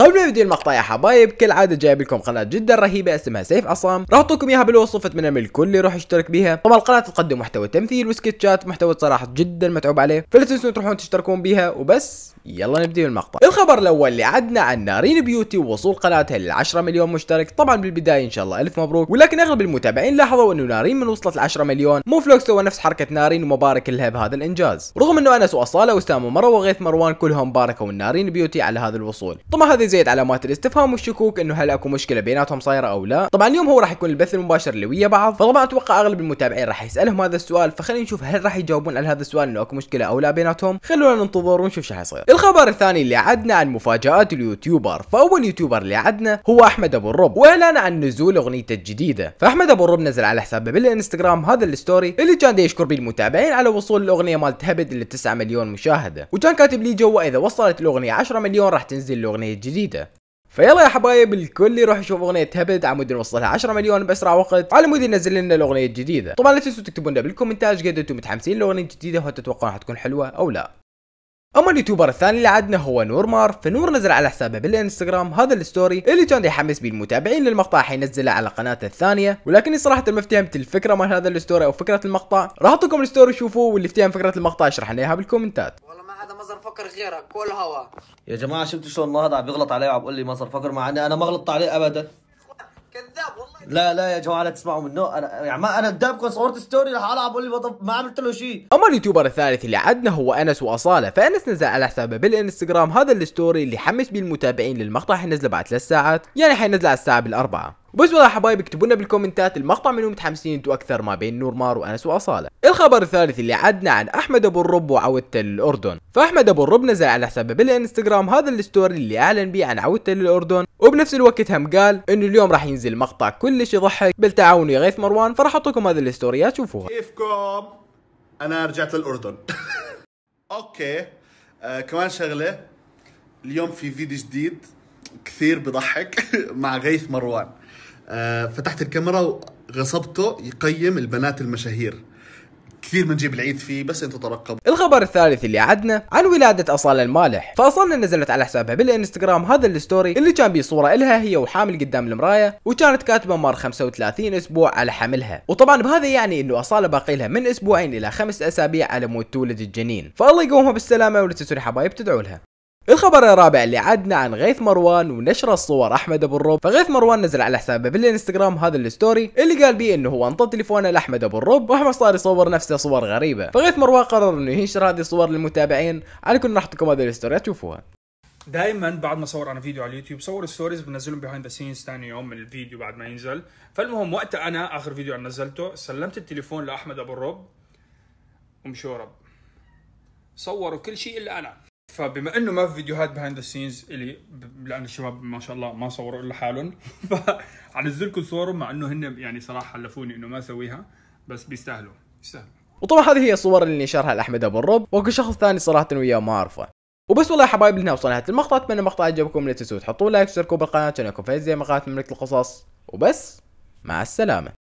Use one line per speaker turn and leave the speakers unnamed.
قبل ما نبدأ المقطع يا حبايب كالعاده جايب لكم قناه جدا رهيبه اسمها سيف عصام راح اعطيكم اياها بالوصف اتمنى من الكل يروح يشترك بيها طبعا القناه تقدم محتوى تمثيل وسكتشات محتوى صراحه جدا متعوب عليه فلا تنسون تروحون تشتركون بيها وبس يلا نبدأ المقطع الخبر الأول اللي عدنا عن نارين بيوتي ووصول قناتها 10 مليون مشترك طبعا بالبداية إن شاء الله ألف مبروك ولكن أغلب المتابعين لاحظوا أنه نارين من وصلت 10 مليون مو فلوكس سوى نفس حركة نارين ومبارك لها بهذا الإنجاز رغم أنه أنس وأصالة وسام مرة وغيث مروان كلهم باركوا من نارين بيوتي على هذا الوصول طبعا هذا زيد علامات الاستفهام والشكوك أنه هل أكو مشكلة بيناتهم صايرة أو لا طبعا اليوم هو راح يكون البث المباشر اللي ويا بعض فطبعا أتوقع أغلب المتابعين راح يسألهم هذا السؤال فخلينا نشوف هل راح يجاوبون على هذا السؤال أنه أكو مشكلة أو لا بيناتهم خلونا ننتظر ونشوف شو حيصير الخبر الثاني اللي عدنا عن مفاجآت اليوتيوبر فأول يوتيوبر اللي عدنا هو أحمد أبو الرب وإعلان عن نزول أغنيته الجديدة فأحمد أبو الرب نزل على حسابه بالإنستغرام هذا الستوري اللي كان يشكر بيه المتابعين على وصول الأغنية مالت هبد اللي 9 مليون مشاهدة وكان كاتب لي جوا إذا وصلت الأغنية 10 مليون راح تنزل الأغنية الجديدة فيلا يا حبايب الكل يروح يشوف اغنيه هبد عمود نوصلها 10 مليون باسرع وقت على مود ينزل لنا الاغنيه الجديده طبعا لا تنسوا تكتبوا لنا بالكومنتات قد انتم متحمسين للاغنيه الجديده وهل تتوقعون تكون حلوه او لا اما اليوتيوبر الثاني اللي عدنا هو نور مار فنور نزل على حسابه بالانستغرام هذا الستوري اللي كان يحمس بيه المتابعين للمقطع حينزله على قناته الثانيه ولكني صراحه ما افتهمت الفكره مال هذا الستوري او فكره المقطع راح اعطيكم الستوري شوفوه واللي افتهم فكره المقطع اشرح لنا اياها بالكومنتات والله ما هذا مصدر فكر غيرك كل هوا يا جماعه شفتوا شلون هذا عم بيغلط علي وعم بيقول لي مصدر فكر مع اني انا ما غلطت عليه ابدا لا لا يا جماعه لا تسمعوا منه انا يعني ما انا قدامكم صورت ستوري راح العب اقول بطب... ما عملت له شيء اما اليوتيوبر الثالث اللي عدنا هو انس واصاله فانس نزل على حسابه بالانستغرام هذا الستوري اللي حمس بيه المتابعين للمقطع حينزله بعد ثلاث ساعات يعني حينزله على الساعه بالاربعه وبس والله حبايب اكتبوا لنا بالكومنتات المقطع منو متحمسين انتوا اكثر ما بين نور مار وانس واصاله الخبر الثالث اللي عدنا عن احمد ابو الرب وعودته للاردن فاحمد ابو الرب نزل على حسابه بالانستغرام هذا الستوري اللي اعلن به عن عودته للاردن وبنفس الوقت هم قال انه اليوم راح ينزل مقطع كلش يضحك بالتعاون ويا غيث مروان فراح لكم هذه الاستوريات شوفوها
كيفكم انا رجعت للاردن اوكي آه كمان شغله اليوم في فيديو جديد كثير بضحك مع غيث مروان آه، فتحت الكاميرا
وغصبته يقيم البنات المشاهير كثير بنجيب العيد فيه بس انتم ترقبوا الخبر الثالث اللي عدنا عن ولادة أصالة المالح فأصالة نزلت على حسابها بالانستغرام هذا الستوري اللي كان بيه صورة إلها هي وحامل قدام المراية وكانت كاتبة مار 35 أسبوع على حملها وطبعا بهذا يعني أنه أصالة باقي لها من أسبوعين إلى خمس أسابيع على مود تولد الجنين فالله يقومها بالسلامة ولا حبايب تدعوا لها الخبر الرابع اللي عادنا عن غيث مروان ونشر الصور احمد ابو الرب فغيث مروان نزل على حسابه بالانستغرام هذا الستوري اللي قال بيه انه هو انطى تليفونه لاحمد ابو الرب واحمد صار يصور نفسه صور غريبه فغيث مروان قرر انه ينشر هذه الصور للمتابعين على كل راح لكم هذه الستوري تشوفوها
دائما بعد ما اصور انا فيديو على اليوتيوب صور ستوريز بنزلهم بيهايند ذا سينز ثاني يوم من الفيديو بعد ما ينزل فالمهم وقتها انا اخر فيديو انا نزلته سلمت التليفون لاحمد ابو الرب ومشورب صوروا كل شيء الا انا فبما انه ما في فيديوهات بيهايند ذا سينز اللي لان الشباب ما شاء الله ما صوروا الا حالهم فحنزل لكم صورهم مع انه هن يعني صراحه حلفوني انه ما اسويها بس بيستاهلوا بيستاهلوا
وطبعا هذه هي الصور اللي نشرها لاحمد ابو الرب وكل شخص ثاني صراحه وياه ما اعرفه وبس والله يا حبايب هنا وصلنا نهايه المقطع اتمنى المقطع عجبكم لا تنسوا تحطوا لايك وتشتركوا بالقناه عشان يكون فايز زي مقالات مملكه القصص وبس مع السلامه